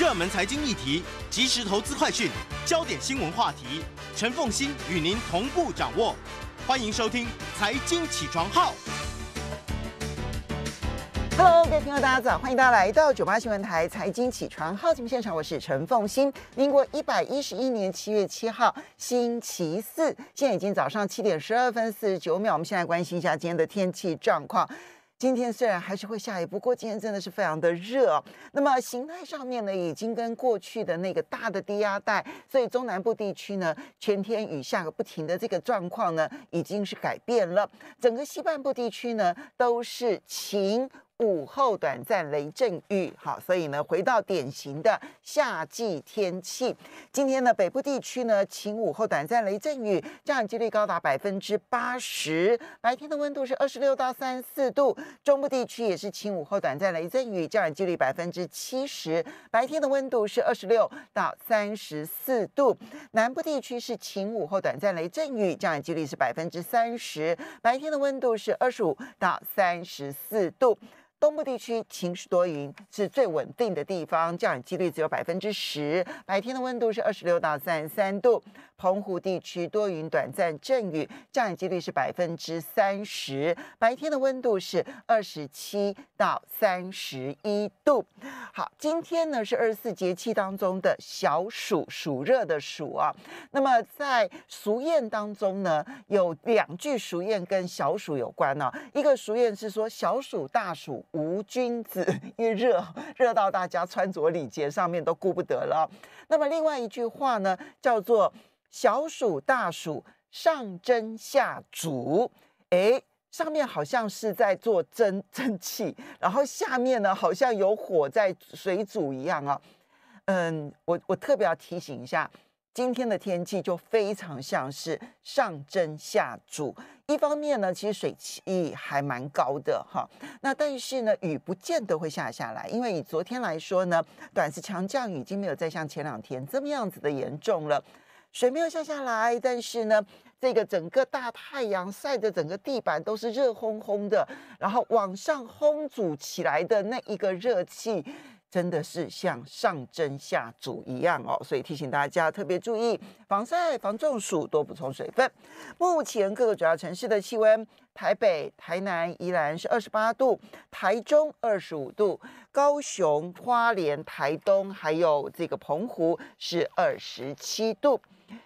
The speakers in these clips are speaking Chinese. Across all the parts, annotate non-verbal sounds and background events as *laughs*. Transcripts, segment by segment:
热门财经议题，即时投资快讯，焦点新闻话题，陈凤欣与您同步掌握。欢迎收听《财经起床号》。Hello，各位朋友，大家早，欢迎大家来到九八新闻台《财经起床号》节目现场，我是陈凤欣。民国一百一十一年七月七号，星期四，现在已经早上七点十二分四十九秒。我们先来关心一下今天的天气状况。今天虽然还是会下雨，不过今天真的是非常的热。那么形态上面呢，已经跟过去的那个大的低压带，所以中南部地区呢，全天雨下个不停的这个状况呢，已经是改变了。整个西半部地区呢，都是晴。午后短暂雷阵雨，好，所以呢，回到典型的夏季天气。今天呢，北部地区呢晴午后短暂雷阵雨，降雨几率高达百分之八十，白天的温度是二十六到三十四度。中部地区也是晴午后短暂雷阵雨，降雨几率百分之七十，白天的温度是二十六到三十四度。南部地区是晴午后短暂雷阵雨，降雨几率是百分之三十，白天的温度是二十五到三十四度。东部地区晴时多云，是最稳定的地方，降雨几率只有百分之十。白天的温度是二十六到三十三度。澎湖地区多云，短暂阵雨，降雨几率是百分之三十。白天的温度是二十七到三十一度。好，今天呢是二十四节气当中的小暑，暑热的暑啊。那么在俗谚当中呢，有两句俗谚跟小暑有关呢。一个俗谚是说小暑大暑无君子，因为热热到大家穿着礼节上面都顾不得了。那么另外一句话呢，叫做。小暑大暑，上蒸下煮，哎，上面好像是在做蒸 *laughs* 蒸汽，然后下面呢，好像有火在水煮一样啊。嗯，我我特别要提醒一下，今天的天气就非常像是上蒸下煮。一方面呢，其实水汽还蛮高的哈，那但是呢，雨不见得会下下来，因为以昨天来说呢，短时强降雨已经没有再像前两天这么样子的严重了。水没有下下来，但是呢，这个整个大太阳晒的整个地板都是热烘烘的，然后往上烘煮起来的那一个热气，真的是像上蒸下煮一样哦。所以提醒大家特别注意防晒、防中暑，多补充水分。目前各个主要城市的气温，台北、台南依然是二十八度，台中二十五度，高雄、花莲、台东还有这个澎湖是二十七度。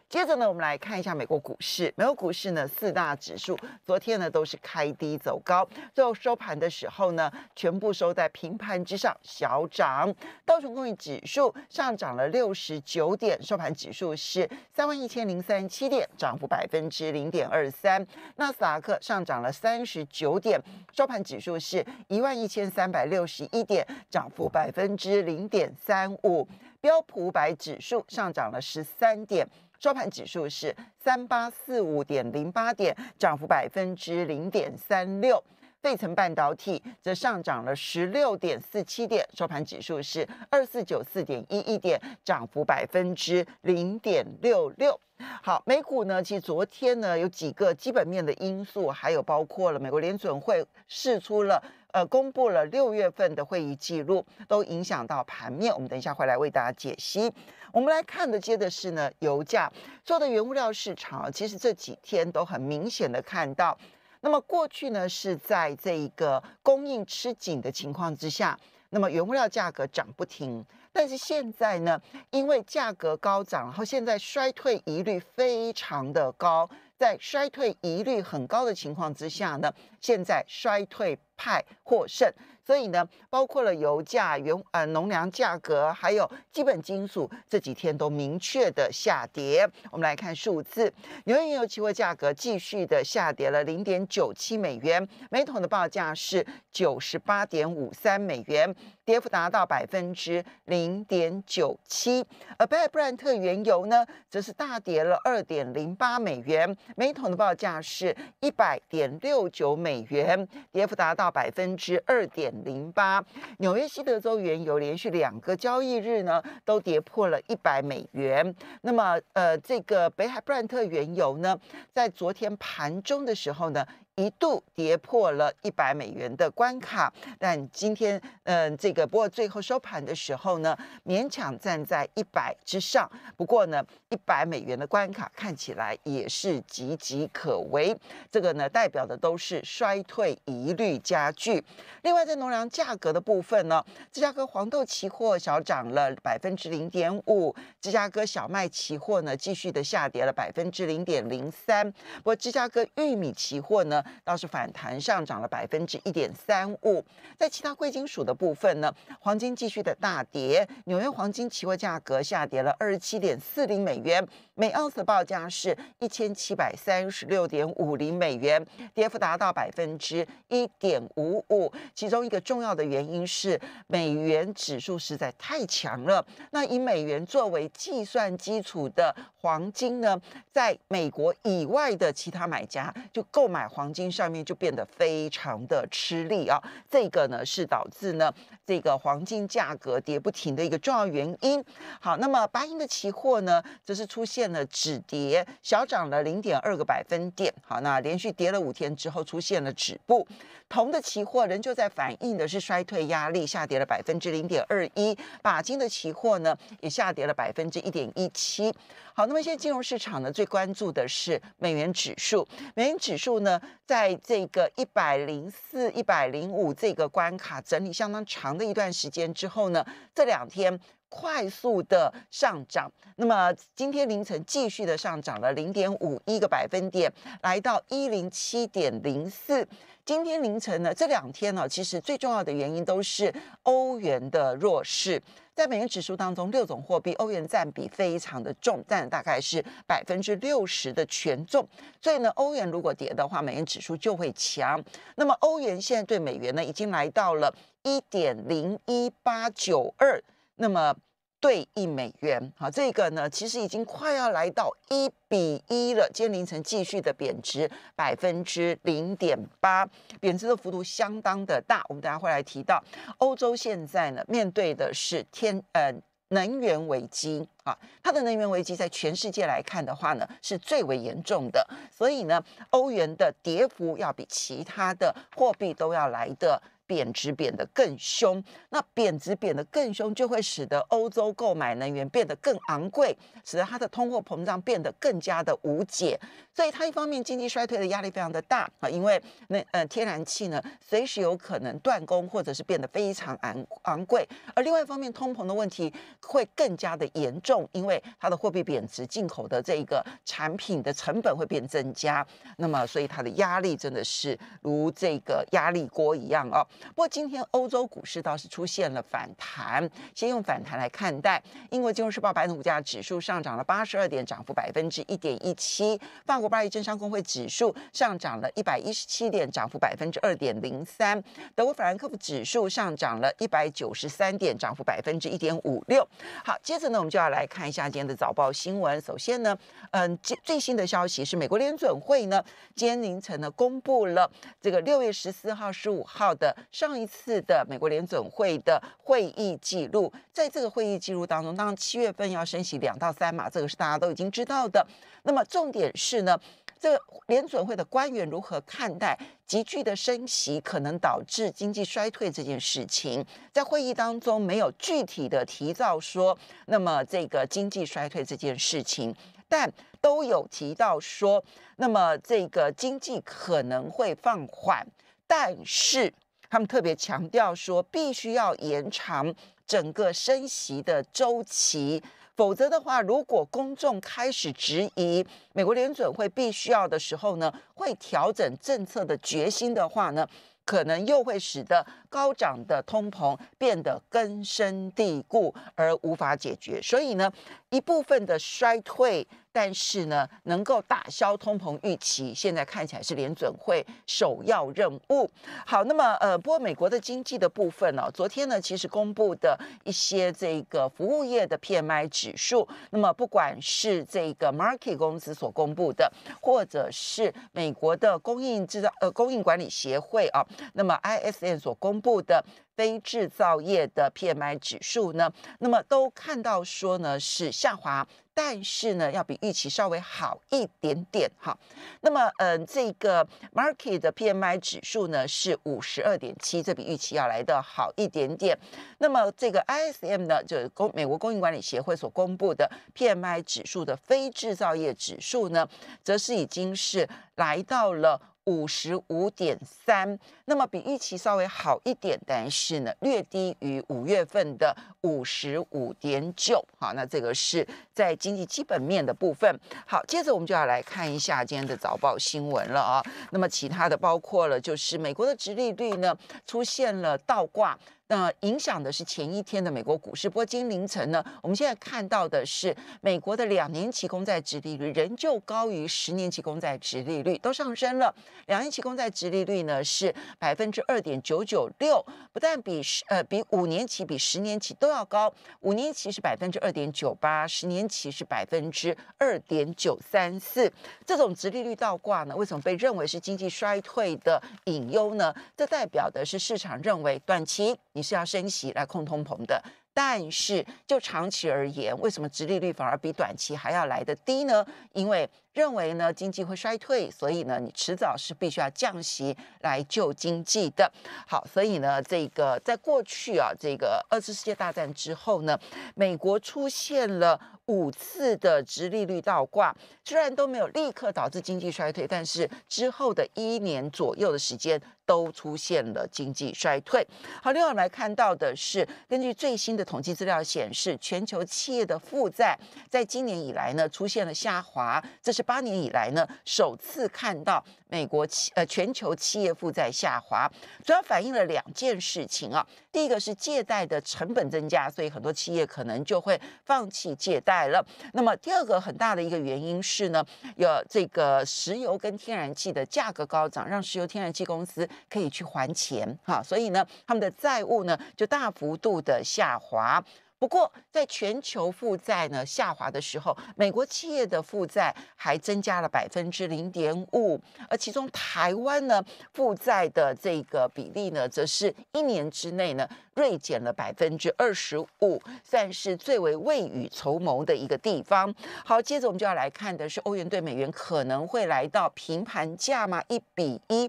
接着呢，我们来看一下美国股市。美国股市呢，四大指数昨天呢都是开低走高，最后收盘的时候呢，全部收在平盘之上，小涨。道琼工业指数上涨了六十九点，收盘指数是三万一千零三十七点，涨幅百分之零点二三。纳斯达克上涨了三十九点，收盘指数是一万一千三百六十一点，涨幅百分之零点三五。标普五百指数上涨了十三点，收盘指数是三八四五点零八点，涨幅百分之零点三六。费城半导体则上涨了十六点四七点，收盘指数是二四九四点一一点，涨幅百分之零点六六。好，美股呢，其实昨天呢，有几个基本面的因素，还有包括了美国联准会释出了。呃，公布了六月份的会议记录，都影响到盘面。我们等一下回来为大家解析。我们来看的接的是呢，油价做的原物料市场，其实这几天都很明显的看到。那么过去呢，是在这一个供应吃紧的情况之下，那么原物料价格涨不停。但是现在呢，因为价格高涨，然后现在衰退疑虑非常的高，在衰退疑虑很高的情况之下呢，现在衰退。派获胜，所以呢，包括了油价、原呃农粮价格，还有基本金属，这几天都明确的下跌。我们来看数字，纽约原油期货价格继续的下跌了零点九七美元，每桶的报价是九十八点五三美元，跌幅达到百分之零点九七。而布兰特原油呢，则是大跌了二点零八美元，每桶的报价是一百点六九美元，跌幅达到。到百分之二点零八，纽约西德州原油连续两个交易日呢，都跌破了一百美元。那么，呃，这个北海布兰特原油呢，在昨天盘中的时候呢，一度跌破了一百美元的关卡，但今天，嗯，这个不过最后收盘的时候呢，勉强站在一百之上。不过呢，一百美元的关卡看起来也是岌岌可危。这个呢，代表的都是衰退疑虑。家具。另外，在农粮价格的部分呢，芝加哥黄豆期货小涨了百分之零点五，芝加哥小麦期货呢继续的下跌了百分之零点零三。不过，芝加哥玉米期货呢倒是反弹上涨了百分之一点三五。在其他贵金属的部分呢，黄金继续的大跌，纽约黄金期货价格下跌了二十七点四零美元每盎司，报价是一千七百三十六点五零美元，跌幅达到百分之一点。五五，其中一个重要的原因是美元指数实在太强了。那以美元作为计算基础的黄金呢，在美国以外的其他买家就购买黄金上面就变得非常的吃力啊。这个呢是导致呢这个黄金价格跌不停的一个重要原因。好，那么白银的期货呢，则是出现了止跌，小涨了零点二个百分点。好，那连续跌了五天之后出现了止步。同的期货仍旧在反映的是衰退压力，下跌了百分之零点二一，钯金的期货呢也下跌了百分之一点一七。好，那么现在金融市场呢最关注的是美元指数，美元指数呢在这个一百零四、一百零五这个关卡整理相当长的一段时间之后呢，这两天。快速的上涨，那么今天凌晨继续的上涨了零点五一个百分点，来到一零七点零四。今天凌晨呢，这两天呢，其实最重要的原因都是欧元的弱势。在美元指数当中，六种货币，欧元占比非常的重，占大概是百分之六十的权重。所以呢，欧元如果跌的话，美元指数就会强。那么欧元现在对美元呢，已经来到了一点零一八九二。那么兑一美元，好，这个呢，其实已经快要来到一比一了。今天凌晨继续的贬值百分之零点八，贬值的幅度相当的大。我们等下会来提到，欧洲现在呢，面对的是天呃能源危机啊，它的能源危机在全世界来看的话呢，是最为严重的。所以呢，欧元的跌幅要比其他的货币都要来的。贬值贬得更凶，那贬值贬得更凶，就会使得欧洲购买能源变得更昂贵，使得它的通货膨胀变得更加的无解。所以它一方面经济衰退的压力非常的大啊，因为那呃天然气呢随时有可能断供，或者是变得非常昂昂贵。而另外一方面，通膨的问题会更加的严重，因为它的货币贬值，进口的这一个产品的成本会变增加。那么所以它的压力真的是如这个压力锅一样啊。不过今天欧洲股市倒是出现了反弹，先用反弹来看待。英国金融时报白铜股价指数上涨了八十二点，涨幅百分之一点一七；法国巴黎政商工会指数上涨了一百一十七点，涨幅百分之二点零三；德国法兰克福指数上涨了一百九十三点，涨幅百分之一点五六。好，接着呢，我们就要来看一下今天的早报新闻。首先呢，嗯，最最新的消息是美国联准会呢，今天凌晨呢，公布了这个六月十四号、十五号的。上一次的美国联准会的会议记录，在这个会议记录当中，当然七月份要升息两到三码，这个是大家都已经知道的。那么重点是呢，这个联准会的官员如何看待急剧的升息可能导致经济衰退这件事情？在会议当中没有具体的提到说，那么这个经济衰退这件事情，但都有提到说，那么这个经济可能会放缓，但是。他们特别强调说，必须要延长整个升息的周期，否则的话，如果公众开始质疑美国联准会必须要的时候呢，会调整政策的决心的话呢，可能又会使得高涨的通膨变得根深蒂固而无法解决。所以呢，一部分的衰退。但是呢，能够打消通膨预期，现在看起来是联准会首要任务。好，那么呃，不过美国的经济的部分呢，昨天呢，其实公布的一些这个服务业的 PMI 指数，那么不管是这个 Market 公司所公布的，或者是美国的供应制造呃供应管理协会啊，那么 ISM 所公布的非制造业的 PMI 指数呢，那么都看到说呢是下滑。但是呢，要比预期稍微好一点点哈。那么，嗯，这个 market 的 PMI 指数呢是五十二点七，这比预期要来的好一点点。那么，这个 ISM 呢，就是公美国供应管理协会所公布的 PMI 指数的非制造业指数呢，则是已经是来到了。五十五点三，那么比预期稍微好一点，但是呢，略低于五月份的五十五点九。好，那这个是在经济基本面的部分。好，接着我们就要来看一下今天的早报新闻了啊。那么其他的包括了，就是美国的殖利率呢出现了倒挂。那影响的是前一天的美国股市。不过今凌晨呢，我们现在看到的是美国的两年期公债殖利率仍旧高于十年期公债殖利率，都上升了。两年期公债殖利率呢是百分之二点九九六，不但比十呃比五年期比十年期都要高，五年期是百分之二点九八，十年期是百分之二点九三四。这种殖利率倒挂呢，为什么被认为是经济衰退的隐忧呢？这代表的是市场认为短期。你是要升息来控通膨的，但是就长期而言，为什么直利率反而比短期还要来的低呢？因为。认为呢经济会衰退，所以呢你迟早是必须要降息来救经济的。好，所以呢这个在过去啊，这个二次世界大战之后呢，美国出现了五次的直利率倒挂，虽然都没有立刻导致经济衰退，但是之后的一年左右的时间都出现了经济衰退。好，另外我们来看到的是，根据最新的统计资料显示，全球企业的负债在今年以来呢出现了下滑，这是。八年以来呢，首次看到美国企呃全球企业负债下滑，主要反映了两件事情啊。第一个是借贷的成本增加，所以很多企业可能就会放弃借贷了。那么第二个很大的一个原因是呢，有这个石油跟天然气的价格高涨，让石油天然气公司可以去还钱哈，所以呢他们的债务呢就大幅度的下滑。不过，在全球负债呢下滑的时候，美国企业的负债还增加了百分之零点五，而其中台湾呢负债的这个比例呢，则是一年之内呢锐减了百分之二十五，算是最为未雨绸缪的一个地方。好，接着我们就要来看的是欧元对美元可能会来到平盘价吗？一比一。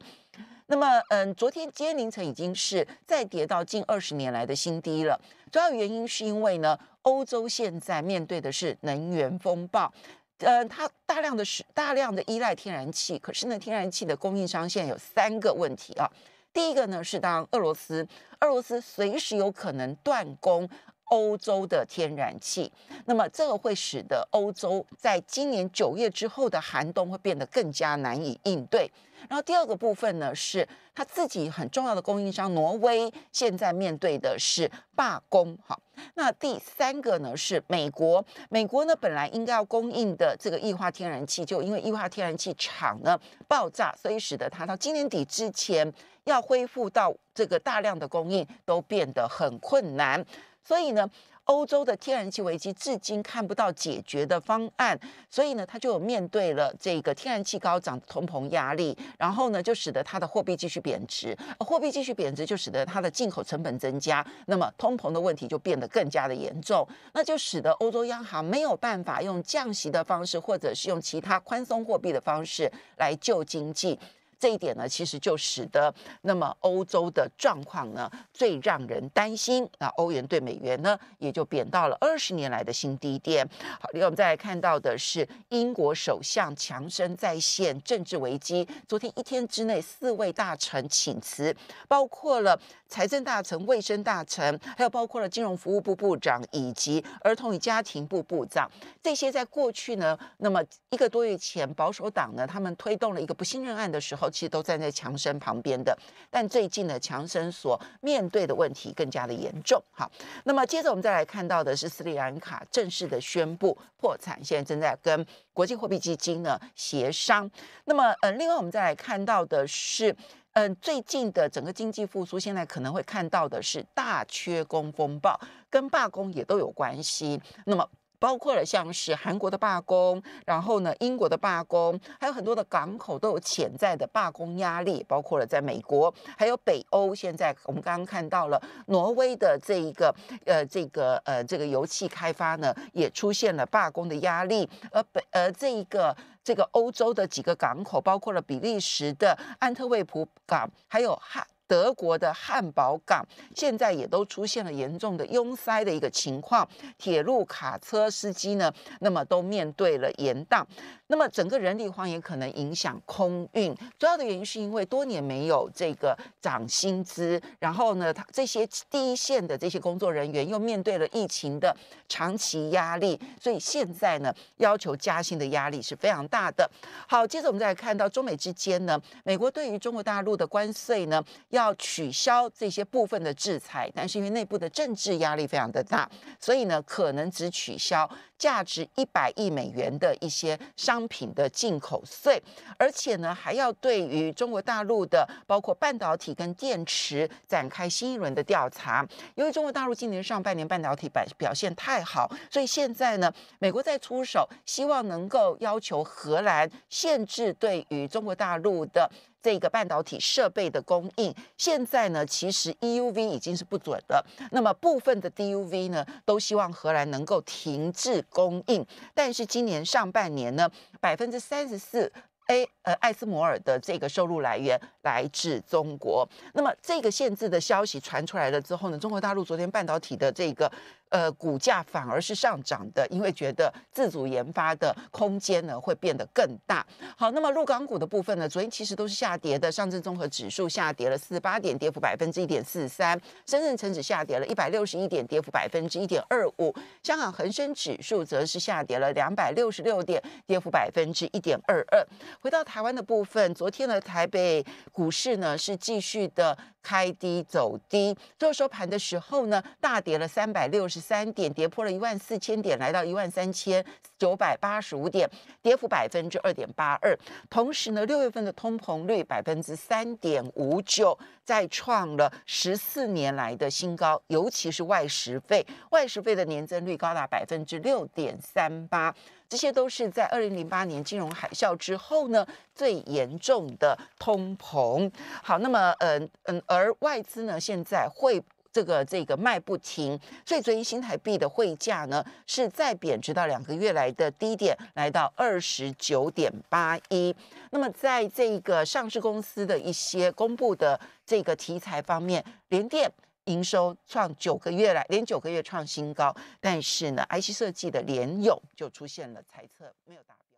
那么，嗯，昨天今天凌晨已经是再跌到近二十年来的新低了。主要原因是因为呢，欧洲现在面对的是能源风暴，呃，它大量的是大量的依赖天然气，可是呢，天然气的供应商现在有三个问题啊。第一个呢是当俄罗斯，俄罗斯随时有可能断供。欧洲的天然气，那么这个会使得欧洲在今年九月之后的寒冬会变得更加难以应对。然后第二个部分呢，是他自己很重要的供应商挪威现在面对的是罢工。好，那第三个呢是美国，美国呢本来应该要供应的这个液化天然气，就因为液化天然气厂呢爆炸，所以使得它到今年底之前要恢复到这个大量的供应都变得很困难。所以呢，欧洲的天然气危机至今看不到解决的方案，所以呢，它就面对了这个天然气高涨的通膨压力，然后呢，就使得它的货币继续贬值，货币继续贬值就使得它的进口成本增加，那么通膨的问题就变得更加的严重，那就使得欧洲央行没有办法用降息的方式，或者是用其他宽松货币的方式来救经济。这一点呢，其实就使得那么欧洲的状况呢最让人担心。那欧元对美元呢，也就贬到了二十年来的新低点。好，另外我们再来看到的是英国首相强生再现政治危机。昨天一天之内，四位大臣请辞，包括了财政大臣、卫生大臣，还有包括了金融服务部部长以及儿童与家庭部部长。这些在过去呢，那么一个多月前，保守党呢，他们推动了一个不信任案的时候。其实都站在强生旁边的，但最近的强生所面对的问题更加的严重。好，那么接着我们再来看到的是斯里兰卡正式的宣布破产，现在正在跟国际货币基金呢协商。那么，嗯，另外我们再来看到的是，嗯，最近的整个经济复苏，现在可能会看到的是大缺工风暴，跟罢工也都有关系。那么。包括了像是韩国的罢工，然后呢，英国的罢工，还有很多的港口都有潜在的罢工压力。包括了在美国，还有北欧。现在我们刚刚看到了挪威的这一个呃，这个呃，这个油气开发呢，也出现了罢工的压力。而北呃，这一个这个欧洲的几个港口，包括了比利时的安特卫普港，还有哈。德国的汉堡港现在也都出现了严重的拥塞的一个情况，铁路卡车司机呢，那么都面对了严宕，那么整个人力荒也可能影响空运。主要的原因是因为多年没有这个涨薪资，然后呢，他这些第一线的这些工作人员又面对了疫情的长期压力，所以现在呢，要求加薪的压力是非常大的。好，接着我们再来看到中美之间呢，美国对于中国大陆的关税呢。要取消这些部分的制裁，但是因为内部的政治压力非常的大，所以呢，可能只取消价值一百亿美元的一些商品的进口税，而且呢，还要对于中国大陆的包括半导体跟电池展开新一轮的调查。因为中国大陆今年上半年半导体表表现太好，所以现在呢，美国在出手，希望能够要求荷兰限制对于中国大陆的。这个半导体设备的供应，现在呢，其实 EUV 已经是不准的，那么部分的 DUV 呢，都希望荷兰能够停滞供应。但是今年上半年呢，百分之三十四 A 呃，艾斯摩尔的这个收入来源。来自中国，那么这个限制的消息传出来了之后呢？中国大陆昨天半导体的这个呃股价反而是上涨的，因为觉得自主研发的空间呢会变得更大。好，那么陆港股的部分呢，昨天其实都是下跌的。上证综合指数下跌了四十八点，跌幅百分之一点四三；深圳成指下跌了一百六十一点，跌幅百分之一点二五；香港恒生指数则是下跌了两百六十六点，跌幅百分之一点二二。回到台湾的部分，昨天呢台北。股市呢是继续的开低走低，最后收盘的时候呢，大跌了三百六十三点，跌破了一万四千点，来到一万三千九百八十五点，跌幅百分之二点八二。同时呢，六月份的通膨率百分之三点五九，再创了十四年来的新高，尤其是外食费，外食费的年增率高达百分之六点三八。这些都是在二零零八年金融海啸之后呢最严重的通膨。好，那么嗯嗯，而外资呢现在会。这个这个卖不停，所以最新台币的汇价呢是再贬值到两个月来的低点，来到二十九点八一。那么在这个上市公司的一些公布的这个题材方面，联电。营收创九个月来连九个月创新高，但是呢，IC 设计的联友就出现了猜测，没有达标。